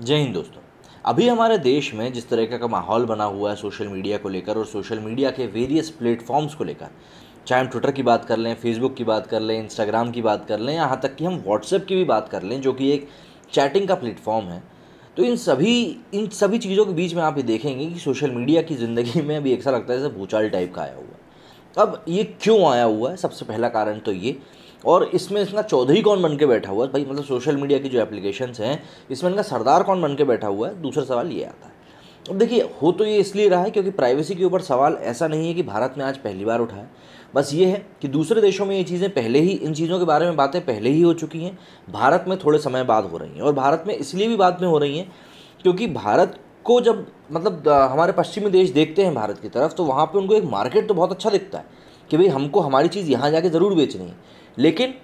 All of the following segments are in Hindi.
जय हिंद दोस्तों अभी हमारे देश में जिस तरह का माहौल बना हुआ है सोशल मीडिया को लेकर और सोशल मीडिया के वेरियस प्लेटफॉर्म्स को लेकर चाहे हम ट्विटर की बात कर लें फेसबुक की बात कर लें इंस्टाग्राम की बात कर लें यहाँ तक कि हम व्हाट्सएप की भी बात कर लें जो कि एक चैटिंग का प्लेटफॉर्म है तो इन सभी इन सभी चीज़ों के बीच में आप ये देखेंगे कि सोशल मीडिया की ज़िंदगी में अभी ऐसा लगता है जैसे भूचाल टाइप का आया हुआ है अब ये क्यों आया हुआ है सबसे पहला कारण तो ये और इसमें इसका चौधरी कौन बन के बैठा हुआ है भाई मतलब सोशल मीडिया की जो एप्लीकेशंस हैं इसमें इनका सरदार कौन बन के बैठा हुआ है दूसरा सवाल ये आता है अब देखिए हो तो ये इसलिए रहा है क्योंकि प्राइवेसी के ऊपर सवाल ऐसा नहीं है कि भारत में आज पहली बार उठा है बस ये है कि दूसरे देशों में ये चीज़ें पहले ही इन चीज़ों के बारे में बातें पहले ही हो चुकी हैं भारत में थोड़े समय बाद हो रही हैं और भारत में इसलिए भी बाद में हो रही हैं क्योंकि भारत को जब मतलब हमारे पश्चिमी देश देखते हैं भारत की तरफ तो वहाँ पर उनको एक मार्केट तो बहुत अच्छा दिखता है कि भाई हमको हमारी चीज़ यहाँ जाके ज़रूर बेचनी है लेकिन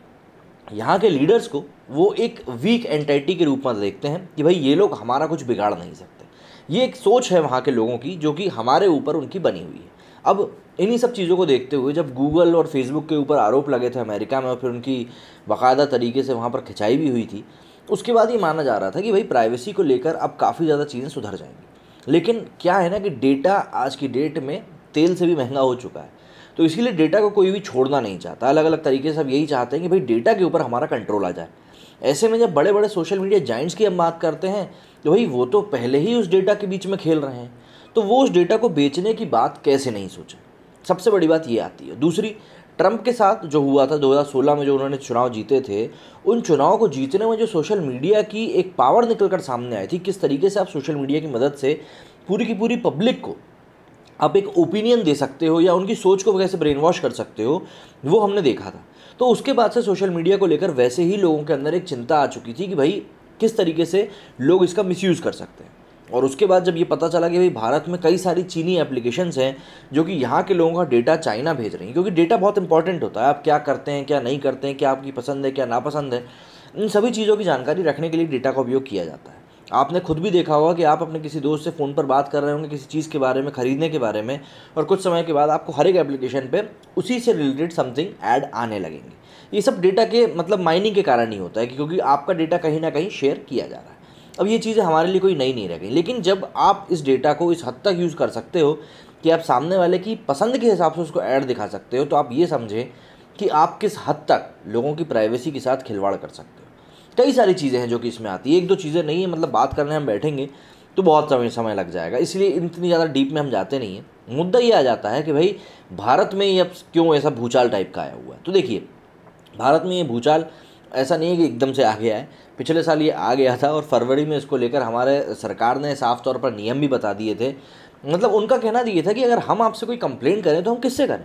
यहाँ के लीडर्स को वो एक वीक एंटाइटी के रूप में देखते हैं कि भाई ये लोग हमारा कुछ बिगाड़ नहीं सकते ये एक सोच है वहाँ के लोगों की जो कि हमारे ऊपर उनकी बनी हुई है अब इन्हीं सब चीज़ों को देखते हुए जब गूगल और फेसबुक के ऊपर आरोप लगे थे अमेरिका में और फिर उनकी बाकायदा तरीके से वहाँ पर खिंचाई भी हुई थी उसके बाद ये माना जा रहा था कि भाई प्राइवेसी को लेकर अब काफ़ी ज़्यादा चीज़ें सुधर जाएंगी लेकिन क्या है ना कि डेटा आज की डेट में तेल से भी महंगा हो चुका है तो इसीलिए डेटा को कोई भी छोड़ना नहीं चाहता अलग अलग तरीके से अब यही चाहते हैं कि भाई डेटा के ऊपर हमारा कंट्रोल आ जाए ऐसे में जब बड़े बड़े सोशल मीडिया जाइंट्स की हम बात करते हैं तो भाई वो तो पहले ही उस डेटा के बीच में खेल रहे हैं तो वो उस डेटा को बेचने की बात कैसे नहीं सोचे सबसे बड़ी बात ये आती है दूसरी ट्रंप के साथ जो हुआ था 2016 में जो उन्होंने चुनाव जीते थे उन चुनाव को जीतने में जो सोशल मीडिया की एक पावर निकल कर सामने आई थी किस तरीके से आप सोशल मीडिया की मदद से पूरी की पूरी पब्लिक को आप एक ओपिनियन दे सकते हो या उनकी सोच को कैसे ब्रेन वॉश कर सकते हो वो हमने देखा था तो उसके बाद से सोशल मीडिया को लेकर वैसे ही लोगों के अंदर एक चिंता आ चुकी थी कि भाई किस तरीके से लोग इसका मिसयूज़ कर सकते हैं और उसके बाद जब ये पता चला कि भाई भारत में कई सारी चीनी एप्लीकेशंस हैं जो कि यहाँ के लोगों का डेटा चाइना भेज रही हैं क्योंकि डेटा बहुत इंपॉर्टेंट होता है आप क्या करते हैं क्या नहीं करते हैं क्या आपकी पसंद है क्या नापसंद है इन सभी चीज़ों की जानकारी रखने के लिए डेटा का उपयोग किया जाता है आपने खुद भी देखा होगा कि आप अपने किसी दोस्त से फ़ोन पर बात कर रहे होंगे किसी चीज़ के बारे में ख़रीदने के बारे में और कुछ समय के बाद आपको हर एक एप्लीकेशन पे उसी से रिलेटेड समथिंग ऐड आने लगेंगे ये सब डेटा के मतलब माइनिंग के कारण ही होता है क्योंकि आपका डेटा कहीं ना कहीं शेयर किया जा रहा है अब ये चीज़ें हमारे लिए कोई नई नहीं रह गई लेकिन जब आप इस डेटा को इस हद तक यूज़ कर सकते हो कि आप सामने वाले की पसंद के हिसाब से उसको ऐड दिखा सकते हो तो आप ये समझें कि आप किस हद तक लोगों की प्राइवेसी के साथ खिलवाड़ कर सकते हो कई सारी चीज़ें हैं जो कि इसमें आती है एक दो चीज़ें नहीं है मतलब बात करने हम बैठेंगे तो बहुत समय समय लग जाएगा इसलिए इतनी ज़्यादा डीप में हम जाते नहीं हैं मुद्दा ये आ जाता है कि भाई भारत में ये अब क्यों ऐसा भूचाल टाइप का आया हुआ है तो देखिए भारत में ये भूचाल ऐसा नहीं है कि एकदम से आ गया है पिछले साल ये आ गया था और फरवरी में इसको लेकर हमारे सरकार ने साफ तौर पर नियम भी बता दिए थे मतलब उनका कहना ये था कि अगर हम आपसे कोई कंप्लेंट करें तो हम किससे करें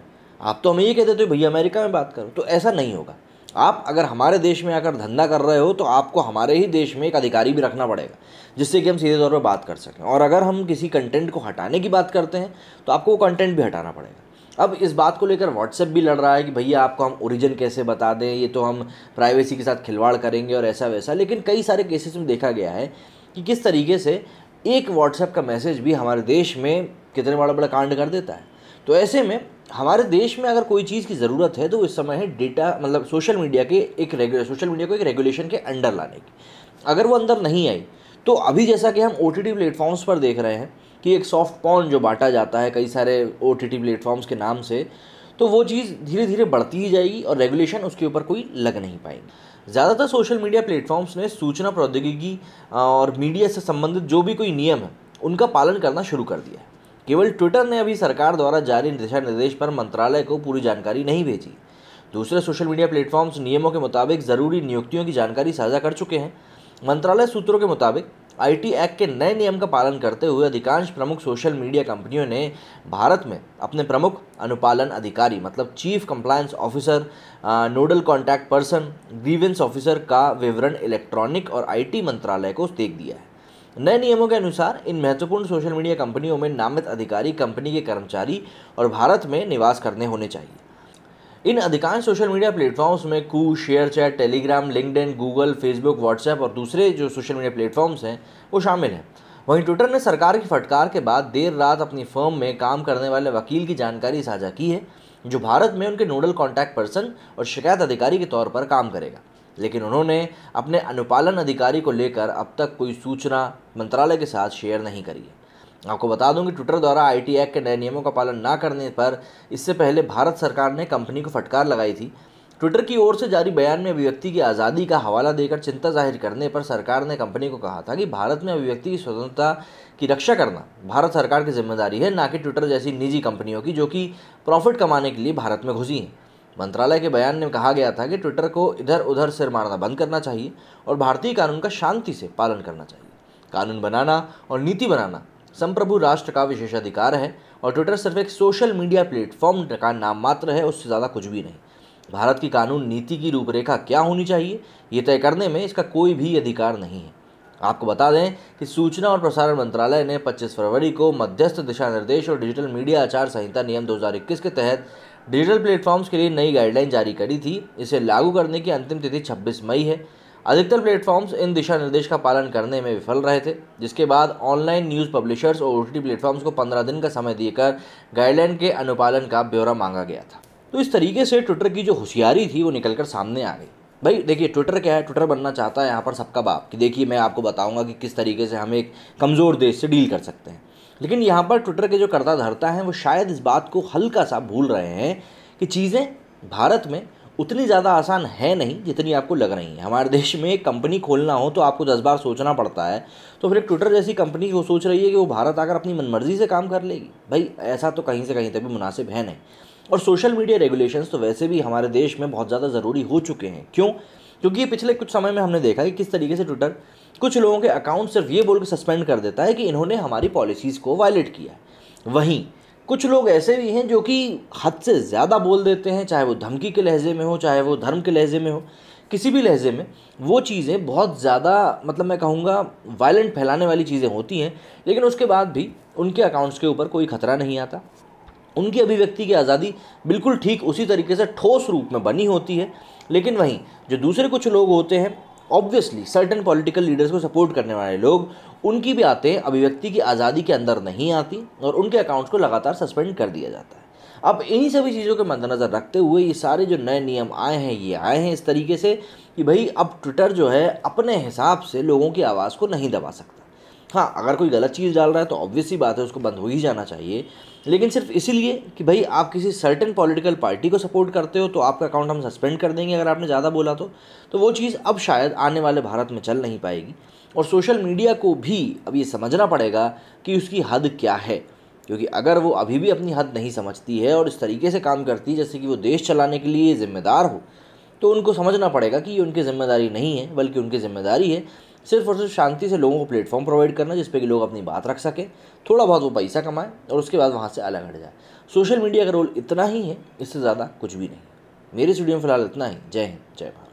आप तो हमें ये कहते थे तो भैया अमेरिका में बात करो तो ऐसा नहीं होगा आप अगर हमारे देश में आकर धंधा कर रहे हो तो आपको हमारे ही देश में एक अधिकारी भी रखना पड़ेगा जिससे कि हम सीधे तौर पर बात कर सकें और अगर हम किसी कंटेंट को हटाने की बात करते हैं तो आपको वो कंटेंट भी हटाना पड़ेगा अब इस बात को लेकर व्हाट्सएप भी लड़ रहा है कि भैया आपको हम ओरिजिन कैसे बता दें ये तो हम प्राइवेसी के साथ खिलवाड़ करेंगे और ऐसा वैसा लेकिन कई सारे केसेस में देखा गया है कि किस तरीके से एक व्हाट्सएप का मैसेज भी हमारे देश में कितने बड़ा बड़ा कांड कर देता है तो ऐसे में हमारे देश में अगर कोई चीज़ की ज़रूरत है तो इस समय है डेटा मतलब सोशल मीडिया के एक रेगुलर सोशल मीडिया को एक रेगुलेशन के अंडर लाने की अगर वो अंदर नहीं आई तो अभी जैसा कि हम ओ टी प्लेटफॉर्म्स पर देख रहे हैं कि एक सॉफ्ट पॉन जो बांटा जाता है कई सारे ओ टी प्लेटफॉर्म्स के नाम से तो वो चीज़ धीरे धीरे बढ़ती ही जाएगी और रेगुलेशन उसके ऊपर कोई लग नहीं पाएंगे ज़्यादातर सोशल मीडिया प्लेटफॉर्म्स ने सूचना प्रौद्योगिकी और मीडिया से संबंधित जो भी कोई नियम है उनका पालन करना शुरू कर दिया है केवल ट्विटर ने अभी सरकार द्वारा जारी दिशा निर्देश पर मंत्रालय को पूरी जानकारी नहीं भेजी दूसरे सोशल मीडिया प्लेटफॉर्म्स नियमों के मुताबिक ज़रूरी नियुक्तियों की जानकारी साझा कर चुके हैं मंत्रालय सूत्रों के मुताबिक आईटी एक्ट के नए नियम का पालन करते हुए अधिकांश प्रमुख सोशल मीडिया कंपनियों ने भारत में अपने प्रमुख अनुपालन अधिकारी मतलब chief compliance officer nodal contact person grievance officer का विवरण इलेक्ट्रॉनिक और आईटी मंत्रालय को देख दिया है नए नियमों के अनुसार इन महत्वपूर्ण सोशल मीडिया कंपनियों में नामित अधिकारी कंपनी के कर्मचारी और भारत में निवास करने होने चाहिए इन अधिकांश सोशल मीडिया प्लेटफॉर्म्स में Koo ShareChat Telegram LinkedIn Google Facebook WhatsApp और दूसरे जो सोशल मीडिया प्लेटफॉर्म्स हैं वो शामिल हैं वहीं ट्विटर ने सरकार की फटकार के बाद देर रात अपनी फर्म में काम करने वाले वकील की जानकारी साझा की है जो भारत में उनके नोडल कॉन्टैक्ट पर्सन और शिकायत अधिकारी के तौर पर काम करेगा लेकिन उन्होंने अपने अनुपालन अधिकारी को लेकर अब तक कोई सूचना मंत्रालय के साथ शेयर नहीं करी है आपको बता दूं कि ट्विटर द्वारा आईटी एक्ट के नए नियमों का पालन ना करने पर इससे पहले भारत सरकार ने कंपनी को फटकार लगाई थी ट्विटर की ओर से जारी बयान में अभिव्यक्ति की आज़ादी का हवाला देकर चिंता जाहिर करने पर सरकार ने कंपनी को कहा था कि भारत में अभिव्यक्ति की स्वतंत्रता की रक्षा करना भारत सरकार की जिम्मेदारी है ना कि ट्विटर जैसी निजी कंपनियों की जो कि प्रॉफिट कमाने के लिए भारत में घुसी हैं मंत्रालय के बयान में कहा गया था कि ट्विटर को इधर उधर सिर मारना बंद करना चाहिए और भारतीय कानून का शांति से पालन करना चाहिए कानून बनाना और नीति बनाना संप्रभु राष्ट्र का विशेषाधिकार है और ट्विटर सिर्फ एक सोशल मीडिया प्लेटफॉर्म का नाम मात्र है उससे ज़्यादा कुछ भी नहीं भारत की कानून नीति की रूपरेखा क्या होनी चाहिए ये तय करने में इसका कोई भी अधिकार नहीं है आपको बता दें कि सूचना और प्रसारण मंत्रालय ने 25 फरवरी को मध्यस्थ दिशा निर्देश और डिजिटल मीडिया आचार संहिता नियम 2021 के तहत डिजिटल प्लेटफॉर्म्स के लिए नई गाइडलाइन जारी करी थी इसे लागू करने की अंतिम तिथि 26 मई है अधिकतर प्लेटफॉर्म्स इन दिशा निर्देश का पालन करने में विफल रहे थे जिसके बाद ऑनलाइन न्यूज़ पब्लिशर्स और ओ प्लेटफॉर्म्स को पंद्रह दिन का समय देकर गाइडलाइन के अनुपालन का ब्यौरा मांगा गया था तो इस तरीके से ट्विटर की जो होशियारी थी वो निकल कर सामने आ गई भाई देखिए ट्विटर क्या है ट्विटर बनना चाहता है यहाँ पर सबका बाप कि देखिए मैं आपको बताऊँगा कि किस तरीके से हम एक कमज़ोर देश से डील कर सकते हैं लेकिन यहाँ पर ट्विटर के जो कर्ता धरता हैं वो शायद इस बात को हल्का सा भूल रहे हैं कि चीज़ें भारत में उतनी ज़्यादा आसान है नहीं जितनी आपको लग रही है हमारे देश में एक कंपनी खोलना हो तो आपको दस बार सोचना पड़ता है तो फिर एक ट्विटर जैसी कंपनी वो सोच रही है कि वो भारत आकर अपनी मनमर्जी से काम कर लेगी भाई ऐसा तो कहीं से कहीं तक भी मुनासिब है नहीं और सोशल मीडिया रेगुलेशंस तो वैसे भी हमारे देश में बहुत ज़्यादा ज़रूरी हो चुके हैं क्यों क्योंकि पिछले कुछ समय में हमने देखा कि किस तरीके से ट्विटर कुछ लोगों के अकाउंट सिर्फ ये बोल के सस्पेंड कर देता है कि इन्होंने हमारी पॉलिसीज़ को वायलेट किया वहीं कुछ लोग ऐसे भी हैं जो कि हद से ज़्यादा बोल देते हैं चाहे वो धमकी के लहजे में हो चाहे वो धर्म के लहजे में हो किसी भी लहजे में वो चीज़ें बहुत ज़्यादा मतलब मैं कहूँगा वायलेंट फैलाने वाली चीज़ें होती हैं लेकिन उसके बाद भी उनके अकाउंट्स के ऊपर कोई खतरा नहीं आता उनकी अभिव्यक्ति की आज़ादी बिल्कुल ठीक उसी तरीके से ठोस रूप में बनी होती है लेकिन वहीं जो दूसरे कुछ लोग होते हैं ऑब्वियसली सर्टन पॉलिटिकल लीडर्स को सपोर्ट करने वाले लोग उनकी भी आते हैं अभिव्यक्ति की आज़ादी के अंदर नहीं आती और उनके अकाउंट्स को लगातार सस्पेंड कर दिया जाता है अब इन्हीं सभी चीज़ों के मद्देनज़र रखते हुए ये सारे जो नए नियम आए हैं ये आए हैं इस तरीके से कि भाई अब ट्विटर जो है अपने हिसाब से लोगों की आवाज़ को नहीं दबा सकता हाँ अगर कोई गलत चीज़ डाल रहा है तो ऑब्वियसली बात है उसको बंद हो ही जाना चाहिए लेकिन सिर्फ इसीलिए कि भाई आप किसी सर्टन पॉलिटिकल पार्टी को सपोर्ट करते हो तो आपका अकाउंट हम सस्पेंड कर देंगे अगर आपने ज़्यादा बोला तो तो वो चीज़ अब शायद आने वाले भारत में चल नहीं पाएगी और सोशल मीडिया को भी अब ये समझना पड़ेगा कि उसकी हद क्या है क्योंकि अगर वो अभी भी अपनी हद नहीं समझती है और इस तरीके से काम करती है जैसे कि वो देश चलाने के लिए ज़िम्मेदार हो तो उनको समझना पड़ेगा कि ये उनकी ज़िम्मेदारी नहीं है बल्कि उनकी ज़िम्मेदारी है सिर्फ और सिर्फ शांति से लोगों को प्लेटफॉर्म प्रोवाइड करना जिसपे कि लोग अपनी बात रख सकें थोड़ा बहुत वो पैसा कमाएँ और उसके बाद वहाँ से अलग हट जाए सोशल मीडिया का रोल इतना ही है इससे ज़्यादा कुछ भी नहीं मेरे स्टूडियो में फिलहाल इतना ही जय हिंद जय भारत